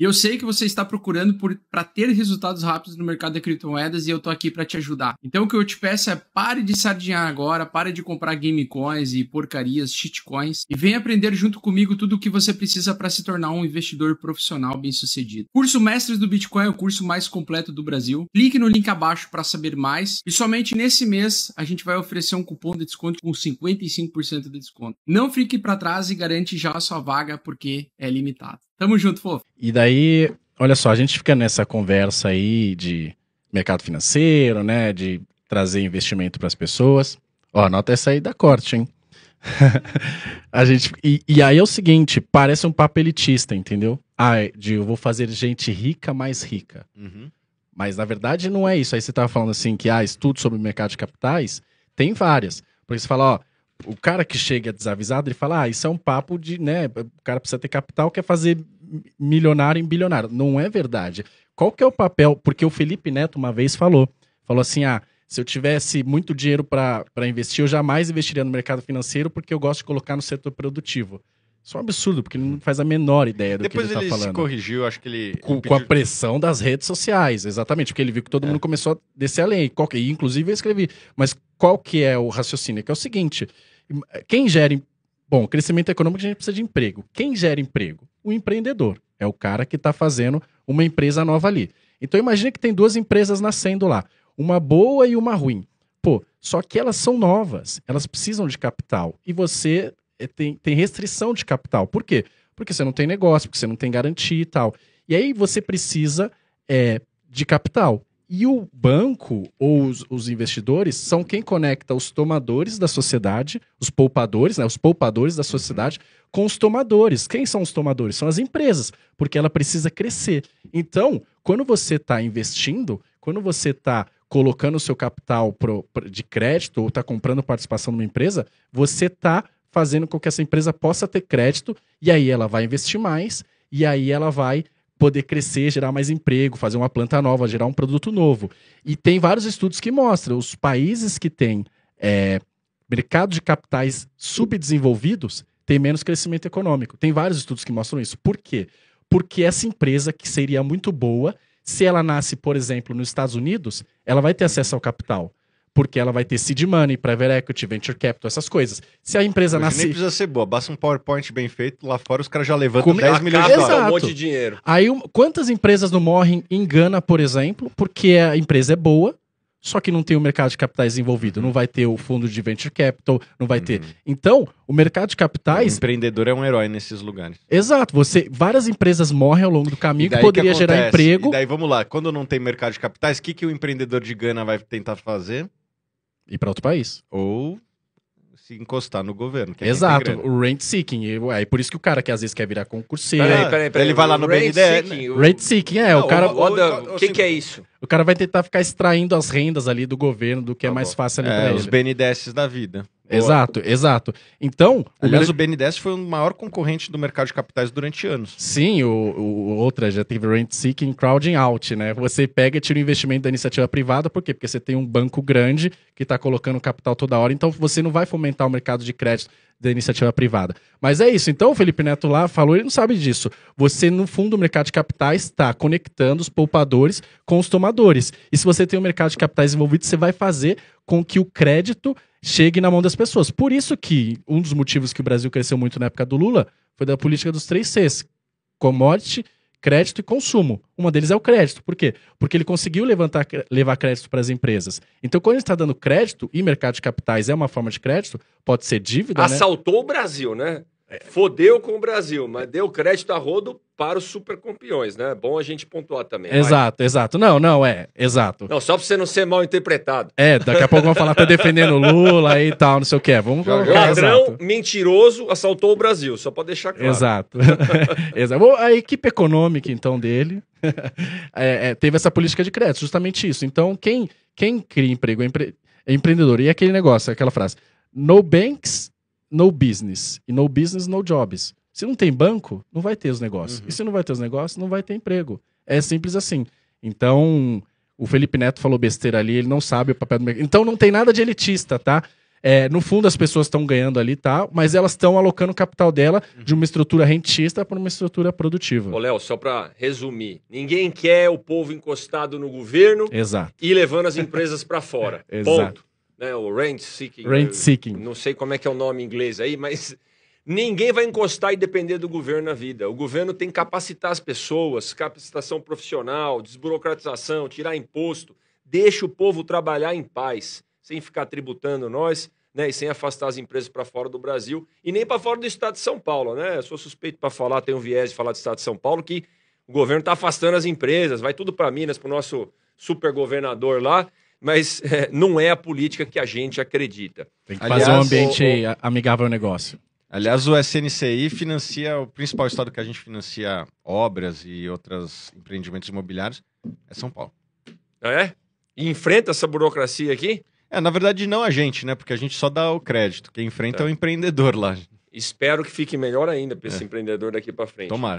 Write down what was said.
E eu sei que você está procurando para ter resultados rápidos no mercado de criptomoedas e eu estou aqui para te ajudar. Então o que eu te peço é pare de sardinhar agora, pare de comprar gamecoins e porcarias, shitcoins e venha aprender junto comigo tudo o que você precisa para se tornar um investidor profissional bem-sucedido. Curso Mestres do Bitcoin é o curso mais completo do Brasil. Clique no link abaixo para saber mais e somente nesse mês a gente vai oferecer um cupom de desconto com 55% de desconto. Não fique para trás e garante já a sua vaga porque é limitado. Tamo junto, fofo. E daí, olha só, a gente fica nessa conversa aí de mercado financeiro, né? De trazer investimento para as pessoas. Ó, anota essa aí da corte, hein? a gente e, e, aí é o seguinte, parece um papelitista, entendeu? Ah, é, de eu vou fazer gente rica mais rica. Uhum. Mas na verdade não é isso. Aí você tava falando assim que ah, estudo sobre mercado de capitais tem várias. Porque você fala, ó, o cara que chega desavisado, ele fala: Ah, isso é um papo de, né? O cara precisa ter capital, quer fazer milionário em bilionário. Não é verdade. Qual que é o papel? Porque o Felipe Neto uma vez falou: falou assim: ah, se eu tivesse muito dinheiro para investir, eu jamais investiria no mercado financeiro porque eu gosto de colocar no setor produtivo. Isso é um absurdo, porque ele não faz a menor ideia do Depois que ele está falando. Depois ele tá se corrigiu, acho que ele... Com, pediu... com, a pressão das redes sociais, exatamente. Porque ele viu que todo é. mundo começou a descer além. qual, inclusive eu escrevi. Mas qual que é o raciocínio? É que é o seguinte, quem gera. Bom, crescimento econômico a gente precisa de emprego. Quem gera emprego? O empreendedor. É o cara que está fazendo uma empresa nova ali. Então imagine que tem duas empresas nascendo lá, uma boa e uma ruim. Pô, só que elas são novas, elas precisam de capital. E você eh, tem, tem restrição de capital. Por quê? Porque você não tem negócio, porque você não tem garantia e tal. E aí você precisa é, de capital. E o banco ou os, os, investidores são quem conecta os tomadores da sociedade, os poupadores, né, os poupadores da sociedade, com os tomadores. Quem são os tomadores? São as empresas, porque ela precisa crescer. Então, quando você está investindo, quando você está colocando o seu capital pro, pro, de crédito ou está comprando participação numa empresa, você está fazendo com que essa empresa possa ter crédito e aí ela vai investir mais e aí ela vai poder crescer, gerar mais emprego, fazer uma planta nova, gerar um produto novo. E tem vários estudos que mostram os países que têm é, mercado de capitais subdesenvolvidos têm menos crescimento econômico. Tem vários estudos que mostram isso. Por quê? Porque essa empresa, que seria muito boa, se ela nasce, por exemplo, nos Estados Unidos, ela vai ter acesso ao capital porque ela vai ter seed money, private equity, venture capital, essas coisas. Se a empresa Hoje nasce... Nem precisa ser boa, basta um PowerPoint bem feito, lá fora os caras já levantam Come... 10 milhões de dólares. um monte de dinheiro. Aí, um... quantas empresas não morrem em Gana, por exemplo, porque a empresa é boa, só que não tem o mercado de capitais envolvido, uhum. não vai ter o fundo de venture capital, não vai uhum. ter. Então, o mercado de capitais. O empreendedor é um herói nesses lugares. Exato. Você, várias empresas morrem ao longo do caminho que poderia que gerar emprego. E daí vamos lá, quando não tem mercado de capitais, o que, que o empreendedor de Gana vai tentar fazer? ir para outro país. Ou se encostar no governo. que é Exato, o rent seeking. E, é por isso que o cara que às vezes quer virar concurseiro. Peraí, peraí, peraí. Ele vai lá no BNDES, né? o- Rent seeking, é, Não, o cara. o- o que, que é isso? O cara vai tentar ficar extraindo as rendas ali do governo, do que é tá mais bom. fácil ali é, pra É, os BNDES da vida. Exato, exato. Então. Aliás, o, BNDES foi o maior concorrente do mercado de capitais durante anos. Sim, o, o outra já teve rent seeking, crowding out, né? Você pega e tira o investimento da iniciativa privada, por quê? Porque você tem um banco grande que está colocando capital toda hora, então você não vai fomentar o mercado de crédito da iniciativa privada. Mas é isso. Então, o Felipe Neto lá falou, ele não sabe disso. Você, no fundo, o mercado de capitais está conectando os poupadores com os tomadores. E se você tem um mercado de capitais envolvido, você vai fazer com que o crédito chegue na mão das pessoas. Por isso que um dos motivos que o Brasil cresceu muito na época do Lula foi da política dos três Cs: commodity, crédito e consumo. Uma deles é o crédito. Por quê? Porque ele conseguiu levantar, levar crédito para as empresas. Então, quando ele está dando crédito, e mercado de capitais é uma forma de crédito, pode ser dívida. Né? Assaltou né? o Brasil, né? É, fodeu com o Brasil, mas deu crédito a rodo para os supercampeões, né? É bom a gente pontuar também. Exato, vai. exato. Não, não, é, exato. Não, só para você não ser mal interpretado. É, daqui a pouco vão falar tá defendendo Lula e tal, não sei o que. Vamos Ladrão, mentiroso, assaltou o Brasil, só para deixar claro. Exato. exato. A equipe econômica, então, dele é, é, teve essa política de crédito, justamente isso. Então, quem, quem cria emprego é, empre... é empreendedor. E é aquele negócio, é aquela frase, no banks no business. E no business, no jobs. Se não tem banco, não vai ter os negócios. Uhum. E se não vai ter os negócios, não vai ter emprego. É simples assim. Então, o Felipe Neto falou besteira ali, ele não sabe o papel do mercado. Então, não tem nada de elitista, tá? É, no fundo, as pessoas estão ganhando ali, tá? Mas elas estão alocando o capital dela uhum. de uma estrutura rentista para uma estrutura produtiva. Ô, Léo, só para resumir: ninguém quer o povo encostado no governo Exato. e levando as empresas para fora. Exato. Ponto né, o rent seeking. Rent seeking. Não sei como é que é o nome em inglês aí, mas ninguém vai encostar e depender do governo na vida. O governo tem que capacitar as pessoas, capacitação profissional, desburocratização, tirar imposto, deixa o povo trabalhar em paz, sem ficar tributando nós. Né, e sem afastar as empresas para fora do Brasil e nem para fora do estado de São Paulo, né? Eu sou suspeito para falar, tenho um viés de falar do estado de São Paulo que o governo está afastando as empresas, vai tudo para Minas, para o nosso super governador lá mas é, não é a política que a gente acredita. Tem que Aliás, fazer um ambiente o, o... amigável ao negócio. Aliás, o SNCI financia, o principal estado que a gente financia obras e outros empreendimentos imobiliários é São Paulo. Ah, é? E enfrenta essa burocracia aqui? É, na verdade, não a gente, né? Porque a gente só dá o crédito. Quem enfrenta tá. é o empreendedor lá. Espero que fique melhor ainda para esse é. empreendedor daqui para frente. Tomara.